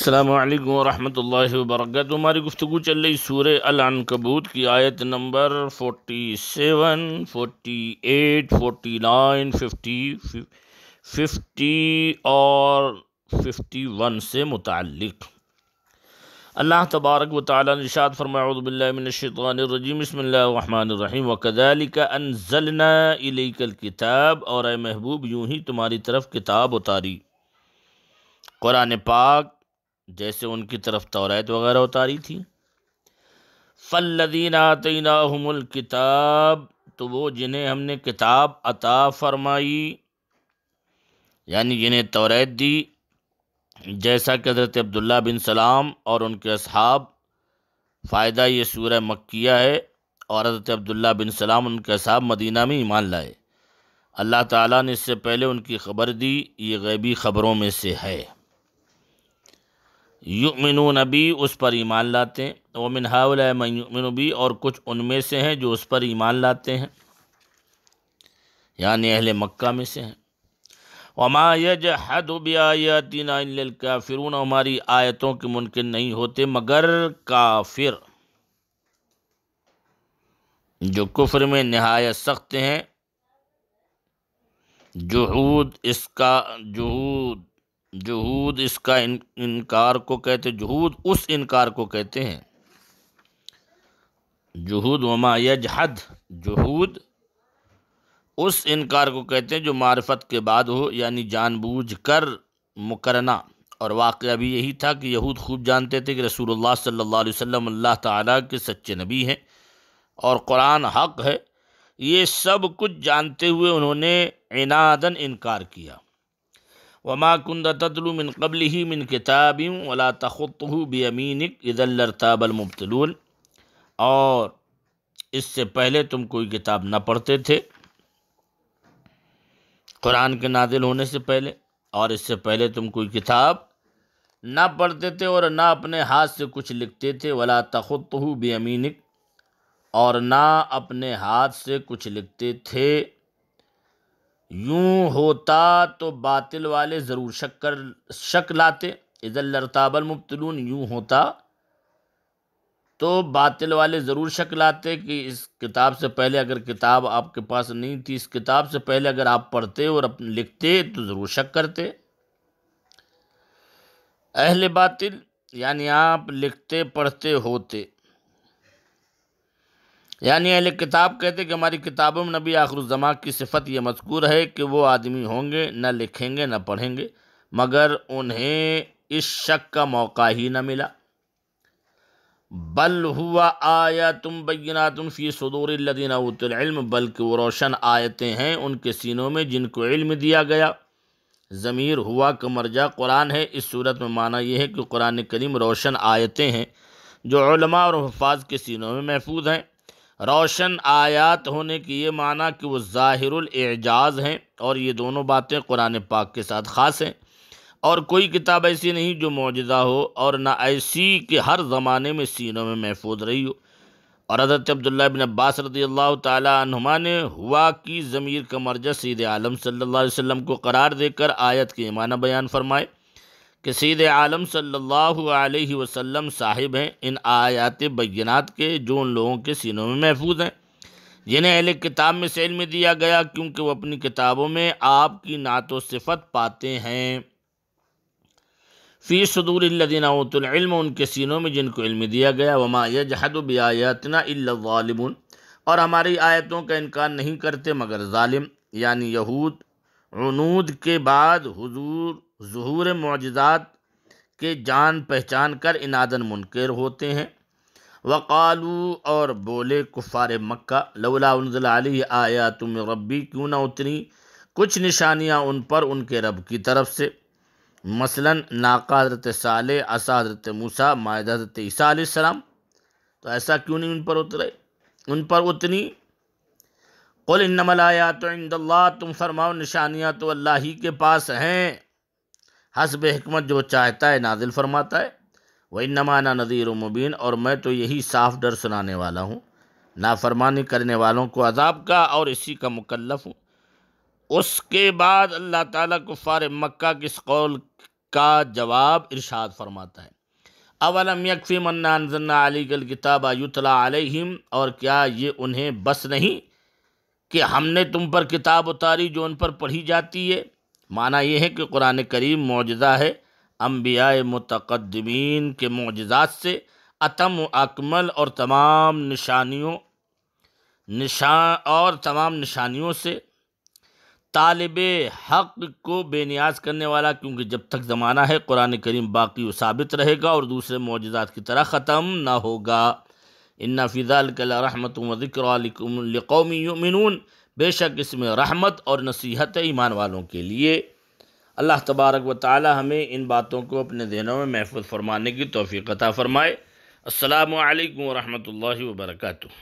अल्लाम वरहमल वर्क हमारी गुफ्तु चल रही सूर कबूत की आयत number forty seven forty eight forty nine fifty fifty और फिफ्टी वन से मुतक़ अल्लाह तबारक व तालीशात फ़रमाउदबिल्लिनशतरजीम बसमीम वकदाली का किताब और महबूब यूँ ही तुम्हारी तरफ किताब उतारी कुरान पाक जैसे उनकी तरफ तोरात वगैरह उतारी थी फ़ल्लिन आतना किताब तो वो जिन्हें हमने किताब अता फरमाई यानी जिन्हें तोरात दी जैसा कि हज़रत अब्दुल्ला बिन सलाम और उनके असहाब फ़ायदा ये सूर मक्किया है और हज़रत अब्दुल्ला बिन सलाम उनके असहाब मदीना में ईमान लाए अल्लाह ताला ने इससे पहले उनकी खबर दी ये गैबी ख़बरों में से है युमिन बी उस पर ईमान लाते हैं वमिन तो हावल मयुमिन और कुछ उनमें से हैं जो उस पर ईमान लाते हैं यानी अहल मक्का में से हैं वमा यज हद फिर फिरून हमारी आयतों के मुमकिन नहीं होते मगर काफिर जो कुफर में नहायत सख्त हैं जहूद इसका जहूद जहूद इसका इन, इनकार को कहते जहूद उस इनकार को कहते हैं जहूद वमा यजहद जहूद उस इनकार को कहते हैं जो मारफत के बाद हो यानी जानबूझ कर मुकरना और वाक़ भी यही था कि यहूद खूब जानते थे कि रसूलुल्लाह सल्लल्लाहु अलैहि वसल्लम अल्लाह ताला के सच्चे नबी हैं और कुरान हक़ है ये सब कुछ जानते हुए उन्होंने इनादन इनकार किया वमा कुंद तदलुमिन कबल ही मिन किताब वला तख़ु बेमिनक इज़ल्लरताबल मुबतलून और इससे पहले तुम कोई किताब ना पढ़ते थे कुरान के नादिल होने से पहले और इससे पहले तुम कोई किताब ना पढ़ते थे और ना अपने हाथ से कुछ लिखते थे वला तख़ु बेमिनक और ना अपने हाथ से कुछ लिखते थे यूँ होता तो बातिल वाले ज़रूर शक कर शक लाते इज़ल्लरताबल मुबतलून यूं होता तो बातिल वाले ज़रूर तो शक लाते कि इस किताब से पहले अगर किताब आपके पास नहीं थी इस किताब से पहले अगर आप पढ़ते और अपने लिखते तो ज़रूर शक करते अहल बातिल यानी आप लिखते पढ़ते होते यानी अहल किताब कहते कि हमारी किताबों में नबी ज़मा की सिफत ये मजकूर है कि वो आदमी होंगे न लिखेंगे न पढ़ेंगे मगर उन्हें इस शक का मौका ही न मिला बल हुआ आया तुम बना तुम फ़ी सदूर लदीना बल्कि वो रोशन आयतें हैं उनके सीनों में जिनको इल्म दिया गया ज़मीर हुआ का मर्जा कुरान है इस सूरत में माना यह है कि कुरान करीम रोशन आयतें हैं जो और हफाज के सीनों में महफूज हैं रोशन आयात होने की ये माना कि वो ज़ाहिरजाज़ हैं और ये दोनों बातें कुरान पाक के साथ ख़ास हैं और कोई किताब ऐसी नहीं जो मौजदा हो और ना ऐसी कि हर ज़माने में सीनों में महफूज रही हो और हज़रत अब्दुल्ला बिन अब्बास रदी अल्लाह तुमा ने हुआ की ज़मीर का मर्जा सीध आलम सल्ला वम को करार देकर आयत के माना बयान फरमाए कि सीद आलम सल्लल्लाहु अलैहि वसल्लम साहिब हैं इन आयात बैनात के जो उन लोगों के सीनों में महफूज हैं जिन्हें अहले किताब में से में दिया गया क्योंकि वो अपनी किताबों में आपकी नात सिफत पाते हैं फ़ी सदूरदीनातम उनके सीनों में जिनको इल्म दिया गया वमा यजहदबियातना और हमारी आयतों का इनकार नहीं करते मगर ालिम यानी यहूद अनूद के बाद हुजूर ظहूर मौजात के जान पहचान कर इनादन मुनकर होते हैं वक़ालू और बोले कुफ़ार मक्का लौला उनजलाली आया तुम रब्बी क्यों ना उतरी कुछ निशानियाँ उन पर उनके रब की तरफ से मसला नाका हज़रत साल असा मूसा मायद हज़रत ईसीम तो ऐसा क्यों नहीं उन पर उतरे उन पर उतनी कुल इनमलाया तो इंदल्ला तुम फरमाओ निशानियाँ तो अल्लाह ही के पास हैं हसब हमत जो चाहता है नाजिल फरमाता है वही नमाना नज़ीर मुबीन और मैं तो यही साफ डर सुनाने वाला हूँ नाफरमानी करने वालों को अजाब का और इसी का मुकलफ हूँ उसके बाद अल्लाह ताला कुफ़ार मक्का किस कौल का जवाब इरशाद फरमाता है अवलम यकफ़ी मन्ना अली गल किताब आयुतला आलिम और क्या ये उन्हें बस नहीं कि हमने तुम पर किताब उतारी जो उन पर पढ़ी जाती है माना यह है कि कुरान करीम मुजज़ा है अम्बिया मतकदमीन के मुजज़ात से अतम अकमल और तमाम निशानियों निशान और तमाम निशानियों से तालब हक़ को बेनियाज करने वाला क्योंकि जब तक ज़माना है कुरान करीम बाकी साबित रहेगा और दूसरे मुजज़ात की तरह ख़त्म ना होगा इन्ना फ़िज़ाल कला रहमत वज़िक्रकौमी मिनून बेशक इसमें रहमत और नसीहत ईमान वालों के लिए अल्लाह तबारक व ताली हमें इन बातों को अपने दिनों में महफूज फरमाने की तोफ़ी अता फ़रमाए अल्लाम वरहमल वर्का